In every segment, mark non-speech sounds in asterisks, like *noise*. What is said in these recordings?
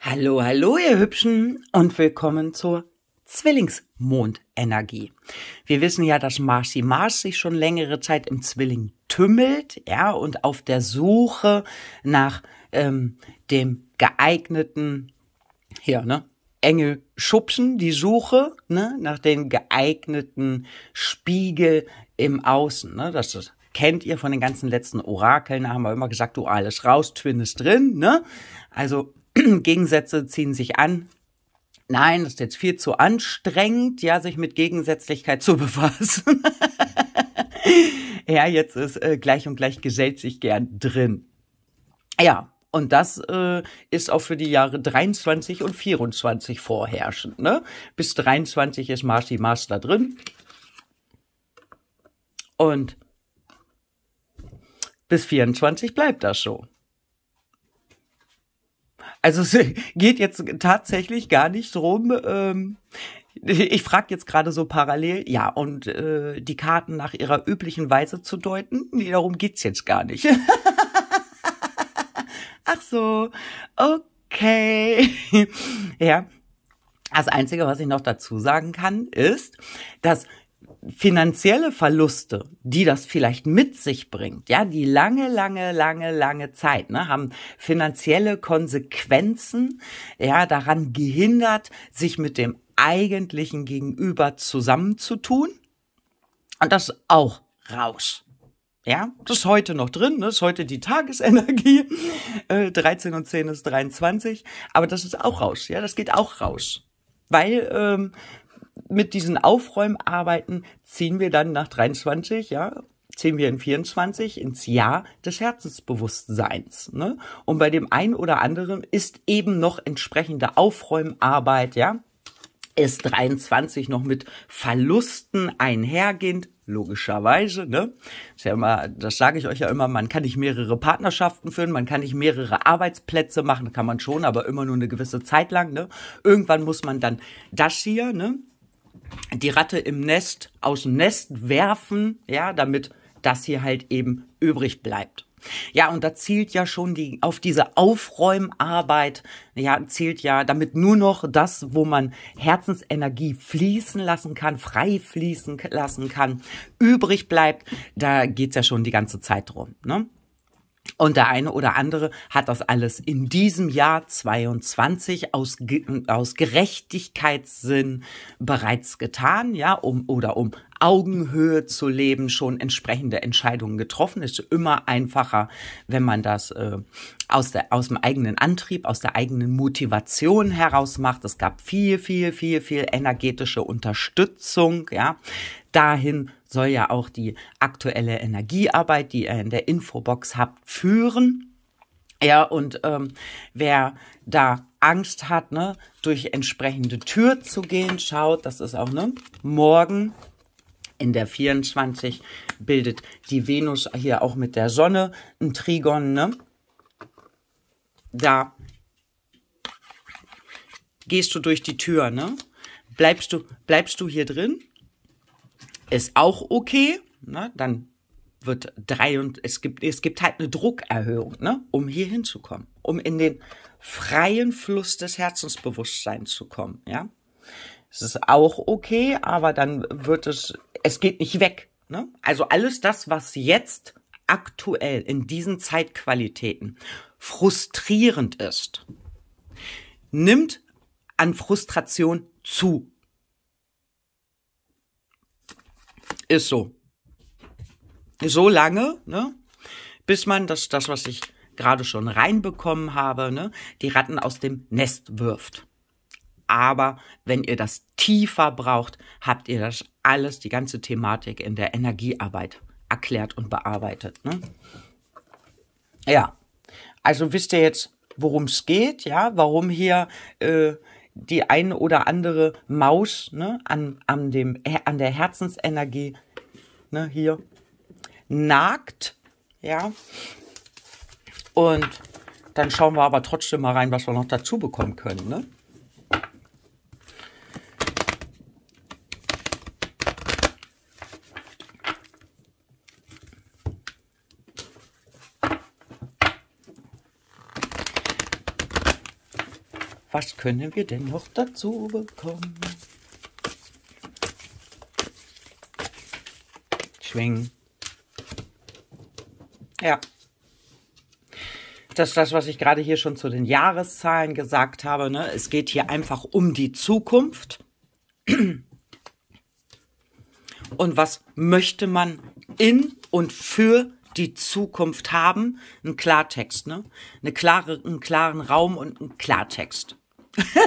Hallo, hallo, ihr Hübschen und willkommen zur Zwillingsmondenergie. Wir wissen ja, dass Marci Mars sich schon längere Zeit im Zwilling tümmelt, ja, und auf der Suche nach ähm, dem geeigneten, ja, ne, Engel schubsen, die Suche, ne, nach dem geeigneten Spiegel im Außen, ne, das ist kennt ihr von den ganzen letzten Orakeln, da haben wir immer gesagt, du alles raus, Twin ist drin, ne? Also *clears throat* Gegensätze ziehen sich an. Nein, das ist jetzt viel zu anstrengend, ja, sich mit Gegensätzlichkeit zu *laughs* befassen. ja, jetzt ist äh, gleich und gleich gesellt sich gern drin. Ja, und das äh, ist auch für die Jahre 23 und 24 vorherrschend. Ne? Bis 23 ist Marcy Master drin. Und bis 24 bleibt das so. Also es *laughs* geht jetzt tatsächlich gar nicht drum. Ähm, *laughs* ich frage jetzt gerade so parallel, ja, und äh, die Karten nach ihrer üblichen Weise zu deuten, nee, darum geht's jetzt gar nicht. *laughs* Ach so, okay. ja, das Einzige, was ich noch dazu sagen kann, ist, dass finanzielle Verluste, die das vielleicht mit sich bringt, ja, die lange, lange, lange, lange Zeit, ne, haben finanzielle Konsequenzen, ja, daran gehindert, sich mit dem eigentlichen Gegenüber zusammenzutun. Und das auch raus. Ja, das ist heute noch drin, das ne, ist heute die Tagesenergie. *laughs* Äh, 13 und 10 ist 23, aber das ist auch raus, ja, das geht auch raus. Weil ähm, mit diesen Aufräumarbeiten ziehen wir dann nach 23, ja, ziehen wir in 24 ins Jahr des Herzensbewusstseins. Ne? Und bei dem einen oder anderen ist eben noch entsprechende Aufräumarbeit, ja, ist 23 noch mit Verlusten einhergehend, logischerweise, ne? Ist ja immer, das sage ich euch ja immer, man kann nicht mehrere Partnerschaften führen, man kann nicht mehrere Arbeitsplätze machen, kann man schon, aber immer nur eine gewisse Zeit lang, ne? Irgendwann muss man dann das hier, ne? die Ratte im Nest aus dem Nest werfen, ja, damit das hier halt eben übrig bleibt. Ja, und da zielt ja schon die, auf diese Aufräumarbeit, ja, zielt ja damit nur noch das, wo man Herzensenergie fließen lassen kann, frei fließen lassen kann, übrig bleibt. Da geht's ja schon die ganze Zeit drum. Ne? Und der eine oder andere hat das alles in diesem Jahr 22 aus, aus Gerechtigkeitssinn bereits getan, ja, um oder um Augenhöhe zu leben, schon entsprechende Entscheidungen getroffen. Ist immer einfacher, wenn man das äh, aus, der, aus dem eigenen Antrieb, aus der eigenen Motivation heraus macht. Es gab viel, viel, viel, viel energetische Unterstützung, ja. Dahin soll ja auch die aktuelle Energiearbeit, die ihr in der Infobox habt, führen. Ja, und ähm, wer da Angst hat, ne, durch entsprechende Tür zu gehen, schaut, das ist auch, ne, morgen in der 24 bildet die Venus hier auch mit der Sonne ein Trigon. Ne? Da gehst du durch die Tür, ne? Bleibst du, bleibst du hier drin? Ist auch okay, ne? Dann wird drei und es gibt, es gibt halt eine Druckerhöhung, ne? Um hier hinzukommen, um in den freien Fluss des Herzensbewusstseins zu kommen, ja? Es ist auch okay, aber dann wird es es geht nicht weg. Ne? Also alles das, was jetzt aktuell in diesen Zeitqualitäten frustrierend ist, nimmt an Frustration zu. Ist so. So lange, ne? bis man das, das was ich gerade schon reinbekommen habe, ne? die Ratten aus dem Nest wirft. Aber wenn ihr das tiefer braucht, habt ihr das alles, die ganze Thematik in der Energiearbeit erklärt und bearbeitet. Ne? Ja, also wisst ihr jetzt, worum es geht, ja, warum hier äh, die eine oder andere Maus ne, an, an, dem, äh, an der Herzensenergie ne, hier nagt, ja. Und dann schauen wir aber trotzdem mal rein, was wir noch dazu bekommen können, ne? Was können wir denn noch dazu bekommen? Schwingen. Ja. Das ist das, was ich gerade hier schon zu den Jahreszahlen gesagt habe. Ne? Es geht hier einfach um die Zukunft. Und was möchte man in und für die die Zukunft haben, einen Klartext, ne? Eine klare, einen klaren Raum und einen Klartext. *laughs*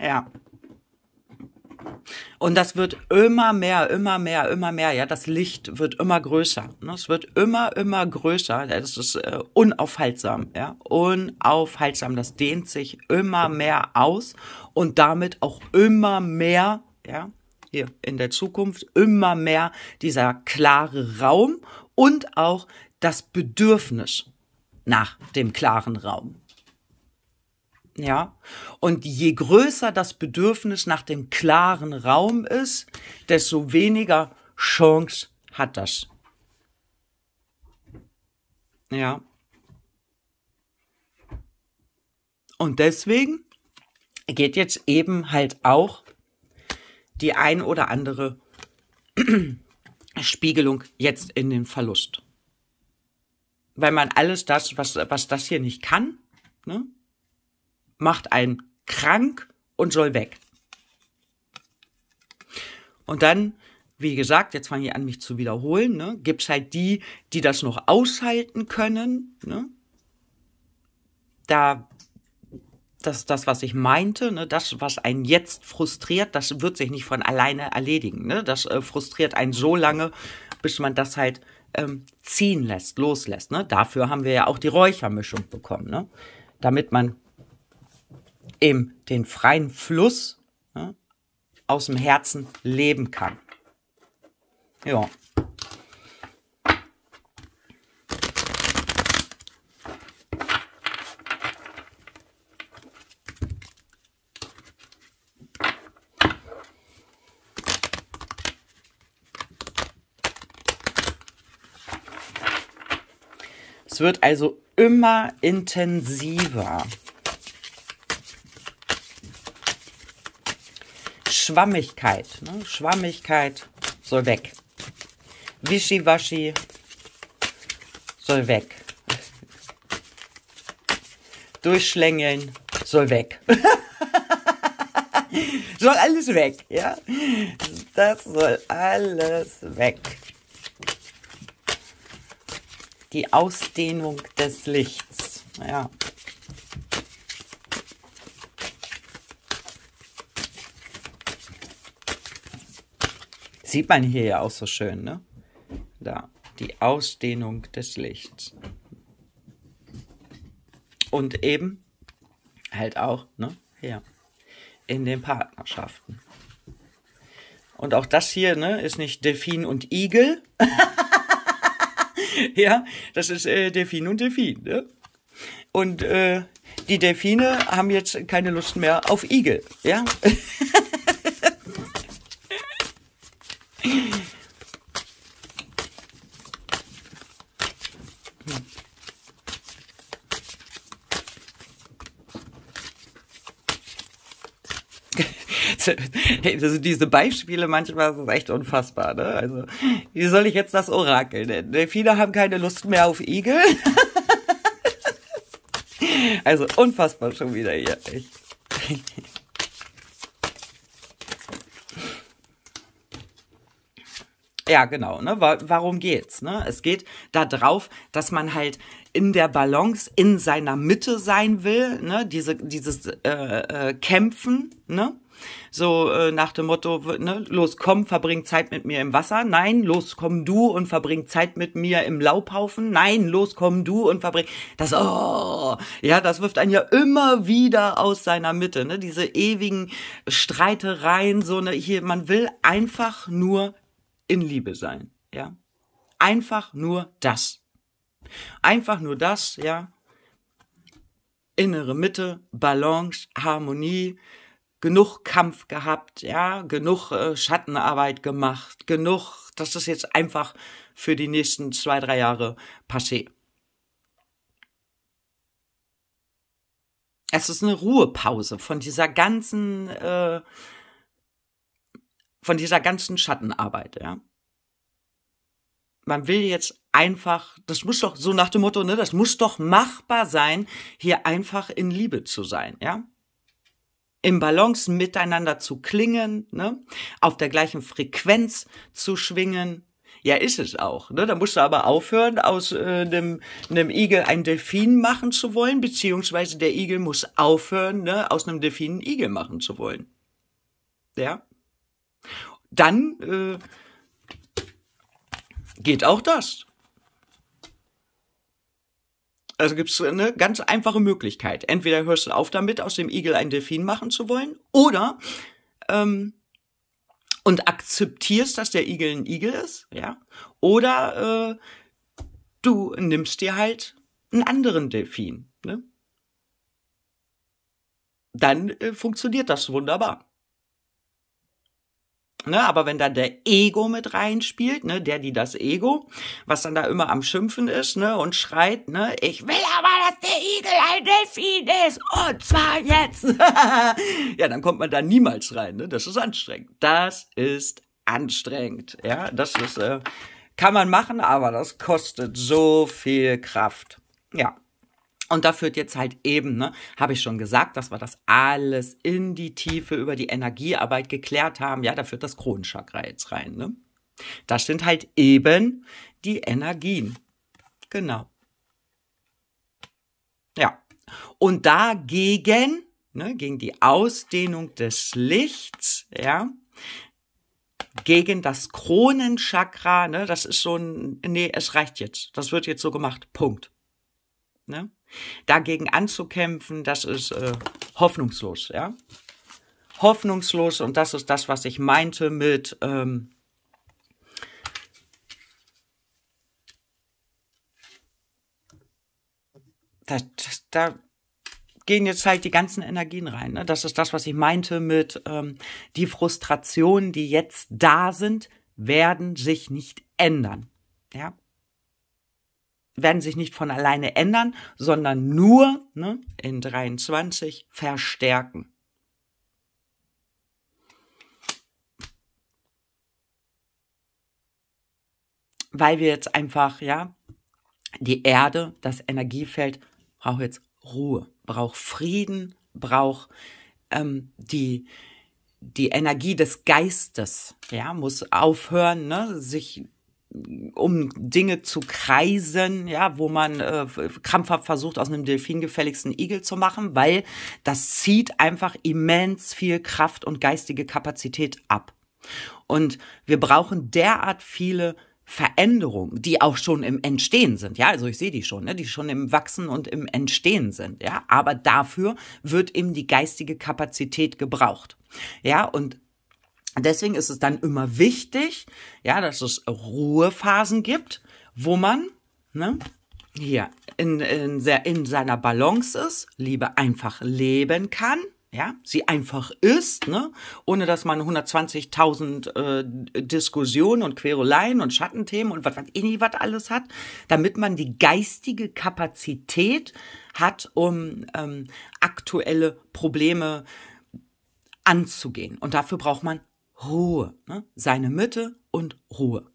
ja. Und das wird immer mehr, immer mehr, immer mehr. Ja, das Licht wird immer größer. Ne? Es wird immer, immer größer. Das ist äh, unaufhaltsam. Ja, unaufhaltsam. Das dehnt sich immer mehr aus und damit auch immer mehr. Ja, hier in der Zukunft immer mehr dieser klare Raum und auch das Bedürfnis nach dem klaren Raum. Ja, und je größer das Bedürfnis nach dem klaren Raum ist, desto weniger Chance hat das. Ja. Und deswegen geht jetzt eben halt auch die ein oder andere Spiegelung jetzt in den Verlust. Weil man alles das, was, was das hier nicht kann, ne, macht einen krank und soll weg. Und dann, wie gesagt, jetzt fange ich an, mich zu wiederholen, ne, gibt es halt die, die das noch aushalten können. Ne? Da das das, was ich meinte, ne, das, was einen jetzt frustriert, das wird sich nicht von alleine erledigen. Ne? Das äh, frustriert einen so lange, bis man das halt ähm, ziehen lässt, loslässt. Ne? Dafür haben wir ja auch die Räuchermischung bekommen, ne? damit man eben den freien Fluss ne, aus dem Herzen leben kann. Ja. wird also immer intensiver. Schwammigkeit, ne? Schwammigkeit soll weg. Wischiwaschi soll weg. Durchschlängeln soll weg. *laughs* soll alles weg, ja? Das soll alles weg die Ausdehnung des Lichts. Ja. Sieht man hier ja auch so schön, ne? Da, die Ausdehnung des Lichts. Und eben halt auch, ne? Hier, in den Partnerschaften. Und auch das hier, ne, ist nicht Delfin und Igel. *laughs* *laughs* ja, das ist äh, Delfin und Delfin, ne? Und äh, die Delfine haben jetzt keine Lust mehr auf Igel, ja? *laughs* also *laughs* diese Beispiele manchmal ist echt unfassbar. Ne? Also wie soll ich jetzt das Orakel nennen? Ne? Viele haben keine Lust mehr auf Igel. *laughs* also unfassbar schon wieder hier. Echt. Ja, genau. Ne? Warum geht's? Ne? Es geht darauf, dass man halt in der Balance, in seiner Mitte sein will. Ne? Diese, dieses äh, äh, Kämpfen. Ne? So äh, nach dem Motto, ne, los komm, verbring Zeit mit mir im Wasser. Nein, los komm du und verbring Zeit mit mir im Laubhaufen. Nein, los komm du und verbring. Das, oh, ja, das wirft einen ja immer wieder aus seiner Mitte. Ne? Diese ewigen Streitereien, so ne, hier, man will einfach nur in Liebe sein. Ja, einfach nur das. Einfach nur das, ja. Innere Mitte, Balance, Harmonie, genug Kampf gehabt, ja, genug äh, Schattenarbeit gemacht, genug, das ist jetzt einfach für die nächsten zwei, drei Jahre passé. Es ist eine Ruhepause von dieser ganzen, äh, von dieser ganzen Schattenarbeit, ja. Man will jetzt einfach, das muss doch so nach dem Motto, ne, das muss doch machbar sein, hier einfach in Liebe zu sein, ja im Balance miteinander zu klingen, ne? auf der gleichen Frequenz zu schwingen. Ja, ist es auch. Ne? Da musst du aber aufhören, aus äh, einem, einem Igel einen Delfin machen zu wollen, beziehungsweise der Igel muss aufhören, ne? aus einem Delfin einen Igel machen zu wollen. Ja. Dann äh, geht auch das. Also gibt's eine ganz einfache Möglichkeit. Entweder hörst du auf damit, aus dem Igel einen Delfin machen zu wollen, oder ähm, und akzeptierst, dass der Igel ein Igel ist, ja, oder äh, du nimmst dir halt einen anderen Delfin, ne? Dann äh, funktioniert das wunderbar. Ne, aber wenn da der Ego mit reinspielt, ne, der, die das Ego, was dann da immer am Schimpfen ist, ne, und schreit, ne, ich will aber, dass der Igel ein Delfin ist, und zwar jetzt. *laughs* ja, dann kommt man da niemals rein, ne, das ist anstrengend. Das ist anstrengend, ja, das ist, äh, kann man machen, aber das kostet so viel Kraft. Ja. Und da führt jetzt halt eben, ne, habe ich schon gesagt, dass wir das alles in die Tiefe über die Energiearbeit geklärt haben. Ja, da führt das Kronenchakra jetzt rein. Ne? Da sind halt eben die Energien. Genau. Ja. Und dagegen, ne, gegen die Ausdehnung des Lichts, ja, gegen das Kronenchakra, ne, das ist schon, nee, es reicht jetzt. Das wird jetzt so gemacht. Punkt. Ne? Dagegen anzukämpfen, das ist äh, hoffnungslos, ja. Hoffnungslos und das ist das, was ich meinte mit ähm, da, da gehen jetzt halt die ganzen Energien rein. Ne? Das ist das, was ich meinte mit ähm, die Frustrationen, die jetzt da sind, werden sich nicht ändern. Ja, werden sich nicht von alleine ändern, sondern nur ne, in 23 verstärken. Weil wir jetzt einfach, ja, die Erde, das Energiefeld braucht jetzt Ruhe, braucht Frieden, braucht ähm, die, die Energie des Geistes, ja, muss aufhören, ne, sich um Dinge zu kreisen, ja, wo man äh, krampfhaft versucht, aus einem Delfin gefälligsten Igel zu machen, weil das zieht einfach immens viel Kraft und geistige Kapazität ab. Und wir brauchen derart viele Veränderungen, die auch schon im Entstehen sind. Ja, also ich sehe die schon, ne? die schon im Wachsen und im Entstehen sind. Ja, aber dafür wird eben die geistige Kapazität gebraucht. Ja, und Deswegen ist es dann immer wichtig, ja, dass es Ruhephasen gibt, wo man, ne, hier in, in, sehr, in seiner Balance ist, Liebe einfach leben kann, ja, sie einfach ist, ne, ohne dass man 120.000 äh, Diskussionen und Queruleien und Schattenthemen und was weiß ich nicht, was alles hat, damit man die geistige Kapazität hat, um ähm, aktuelle Probleme anzugehen. Und dafür braucht man Ruhe. Ne? Seine Mitte und Ruhe.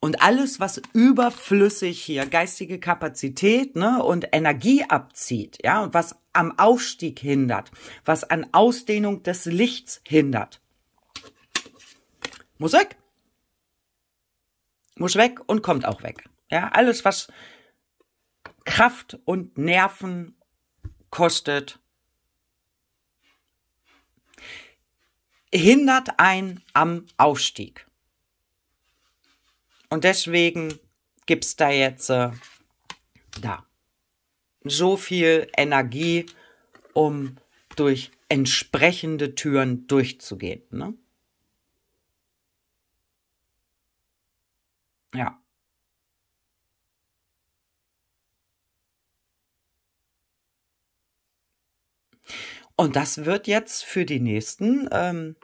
Und alles, was überflüssig hier geistige Kapazität ne, und Energie abzieht, ja, und was am Aufstieg hindert, was an Ausdehnung des Lichts hindert. Muss weg. Muss weg und kommt auch weg. Ja, alles, was Kraft und Nerven kostet, hindert einen am Aufstieg. Und deswegen gibt es da jetzt äh, da so viel Energie, um durch entsprechende Türen durchzugehen. Ne? Ja. Und das wird jetzt für die nächsten ähm,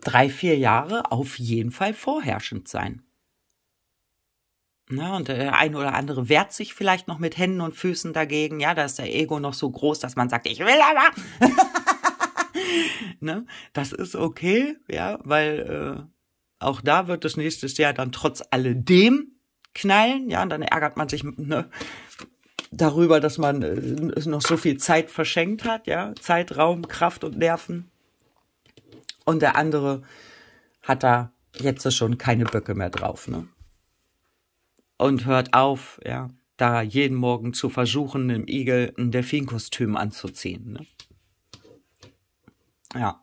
drei, vier Jahre auf jeden Fall vorherrschend sein. Na, und der eine oder andere wehrt sich vielleicht noch mit Händen und Füßen dagegen. Ja, da ist der Ego noch so groß, dass man sagt, ich will aber. *laughs* ne? Das ist okay, ja, weil äh, auch da wird das nächste Jahr dann trotz alledem knallen. Ja, und dann ärgert man sich, ne? darüber, dass man äh, noch so viel Zeit verschenkt hat, ja, Zeitraum, Kraft und Nerven. Und der andere hat da jetzt schon keine Böcke mehr drauf, ne? Und hört auf, ja, da jeden Morgen zu versuchen, im Igel ein Delfinkostüm anzuziehen, ne? Ja.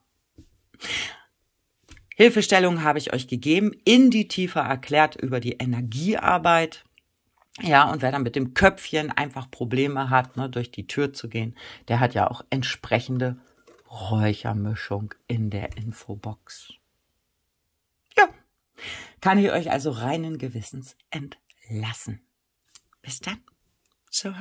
Hilfestellung habe ich euch gegeben, in die Tiefe erklärt über die Energiearbeit, ja, und wer dann mit dem Köpfchen einfach Probleme hat, ne, durch die Tür zu gehen, der hat ja auch entsprechende Räuchermischung in der Infobox. Ja, kann ich euch also reinen Gewissens entlassen. Bis dann. So